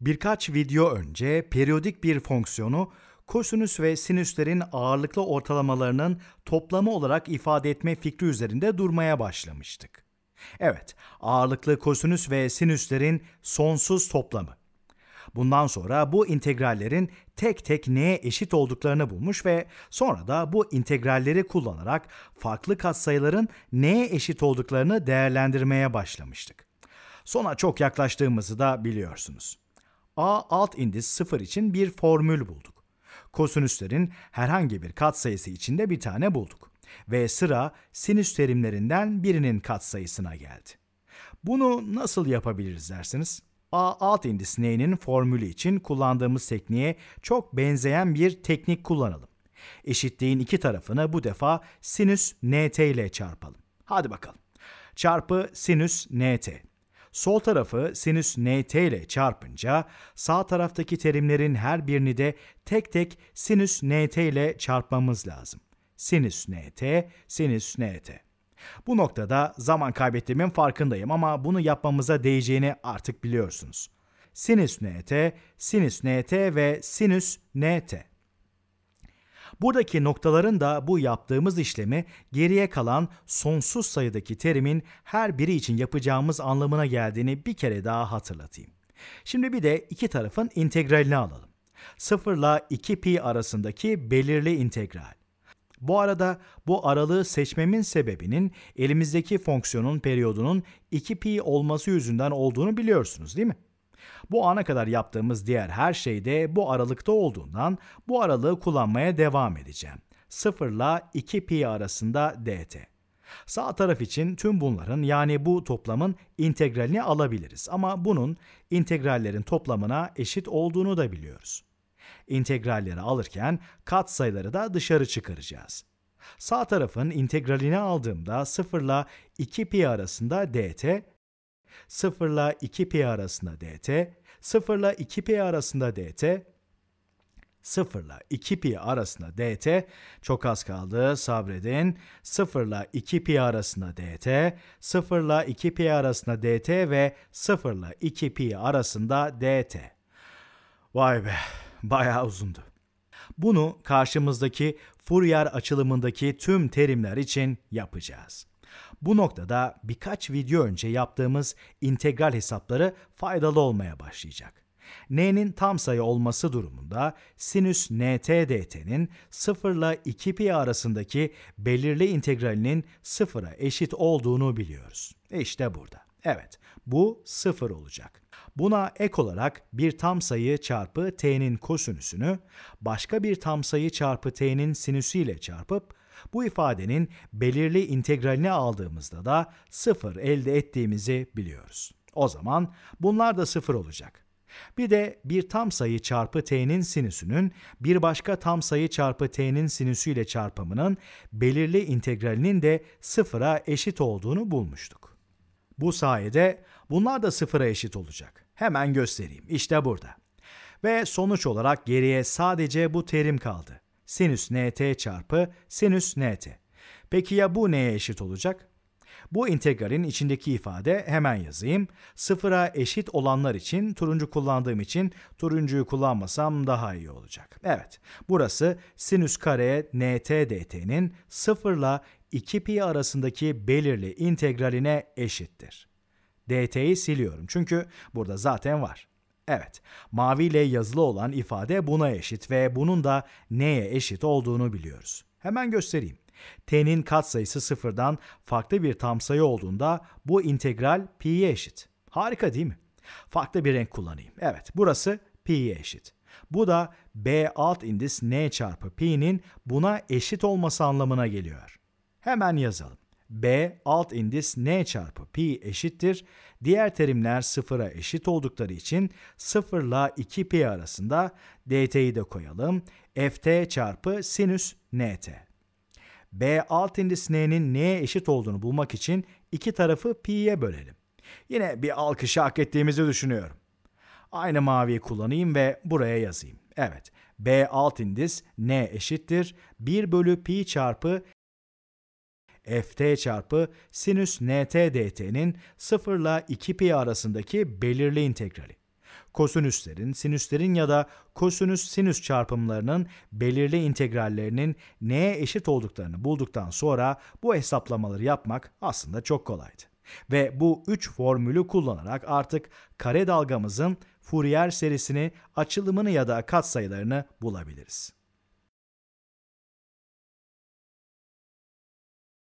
Birkaç video önce periyodik bir fonksiyonu kosinüs ve sinüslerin ağırlıklı ortalamalarının toplamı olarak ifade etme fikri üzerinde durmaya başlamıştık. Evet, ağırlıklı kosinüs ve sinüslerin sonsuz toplamı. Bundan sonra bu integrallerin tek tek neye eşit olduklarını bulmuş ve sonra da bu integralleri kullanarak farklı katsayıların neye eşit olduklarını değerlendirmeye başlamıştık. Sona çok yaklaştığımızı da biliyorsunuz. A alt indis 0 için bir formül bulduk. Kosinüslerin herhangi bir katsayısı içinde bir tane bulduk ve sıra sinüs terimlerinden birinin katsayısına geldi. Bunu nasıl yapabiliriz dersiniz? A alt indis neyinin formülü için kullandığımız tekniğe çok benzeyen bir teknik kullanalım. Eşitliğin iki tarafını bu defa sinüs nt ile çarpalım. Hadi bakalım. Çarpı sinüs nt Sol tarafı sinüs nt ile çarpınca sağ taraftaki terimlerin her birini de tek tek sinüs nt ile çarpmamız lazım. Sinüs nt, sinüs nt. Bu noktada zaman kaybettiğimin farkındayım ama bunu yapmamıza değeceğini artık biliyorsunuz. Sinüs nt, sinüs nt ve sinüs nt. Buradaki noktaların da bu yaptığımız işlemi geriye kalan sonsuz sayıdaki terimin her biri için yapacağımız anlamına geldiğini bir kere daha hatırlatayım. Şimdi bir de iki tarafın integralini alalım. 0 ile 2pi arasındaki belirli integral. Bu arada bu aralığı seçmemin sebebinin elimizdeki fonksiyonun periyodunun 2pi olması yüzünden olduğunu biliyorsunuz değil mi? Bu ana kadar yaptığımız diğer her şey de bu aralıkta olduğundan bu aralığı kullanmaya devam edeceğim. 0 ile 2 pi arasında dt. Sağ taraf için tüm bunların yani bu toplamın integralini alabiliriz ama bunun integrallerin toplamına eşit olduğunu da biliyoruz. İntegralleri alırken katsayıları da dışarı çıkaracağız. Sağ tarafın integralini aldığımda 0 ile 2 pi arasında dt 0 ile 2pi arasında dt, 0 ile 2pi arasında dt, 0 ile 2 pi arasında dt çok az kaldı sabredin 0 ile 2 pi arasında dt 0 ile 2 pi arasında dt ve 0 ile 2 pi arasında dt vay be bayağı uzundu bunu karşımızdaki Fourier açılımındaki tüm terimler için yapacağız. Bu noktada birkaç video önce yaptığımız integral hesapları faydalı olmaya başlayacak. n'nin tam sayı olması durumunda sinüs nt dt'nin 0 ile 2 pi arasındaki belirli integralinin 0'a eşit olduğunu biliyoruz. E işte burada. Evet, bu 0 olacak. Buna ek olarak bir tam sayı çarpı t'nin kosinüsünü başka bir tam sayı çarpı t'nin sinüsü ile çarpıp bu ifadenin belirli integralini aldığımızda da 0 elde ettiğimizi biliyoruz. O zaman bunlar da 0 olacak. Bir de bir tam sayı çarpı t'nin sinüsünün bir başka tam sayı çarpı t'nin sinüsü ile çarpımının belirli integralinin de sıfıra eşit olduğunu bulmuştuk. Bu sayede bunlar da sıfıra eşit olacak. Hemen göstereyim. İşte burada. Ve sonuç olarak geriye sadece bu terim kaldı sinüs nt çarpı sinüs nt. Peki ya bu neye eşit olacak? Bu integralin içindeki ifade hemen yazayım. Sıfıra eşit olanlar için turuncu kullandığım için turuncuyu kullanmasam daha iyi olacak. Evet burası sinüs kare nt dt'nin sıfırla 2 pi arasındaki belirli integraline eşittir. dt'yi siliyorum çünkü burada zaten var. Evet, maviyle yazılı olan ifade buna eşit ve bunun da neye eşit olduğunu biliyoruz. Hemen göstereyim. T'nin katsayısı sıfırdan farklı bir tam sayı olduğunda bu integral pi'ye eşit. Harika değil mi? Farklı bir renk kullanayım. Evet, burası pi'ye eşit. Bu da B alt indis n çarpı pi'nin buna eşit olması anlamına geliyor. Hemen yazalım. B alt indis n çarpı pi eşittir. Diğer terimler sıfıra eşit oldukları için sıfırla 2 pi arasında dt'yi de koyalım. ft çarpı sinüs nt. B alt indis n'nin n'ye eşit olduğunu bulmak için iki tarafı pi'ye bölelim. Yine bir alkışı hak ettiğimizi düşünüyorum. Aynı maviyi kullanayım ve buraya yazayım. Evet, B alt indis n eşittir 1 bölü pi çarpı ft çarpı sinüs nt dt'nin 0 ile 2 pi arasındaki belirli integrali. Kosinüslerin, sinüslerin ya da kosinüs sinüs çarpımlarının belirli integrallerinin neye eşit olduklarını bulduktan sonra bu hesaplamaları yapmak aslında çok kolaydı. Ve bu 3 formülü kullanarak artık kare dalgamızın Fourier serisini, açılımını ya da katsayılarını bulabiliriz.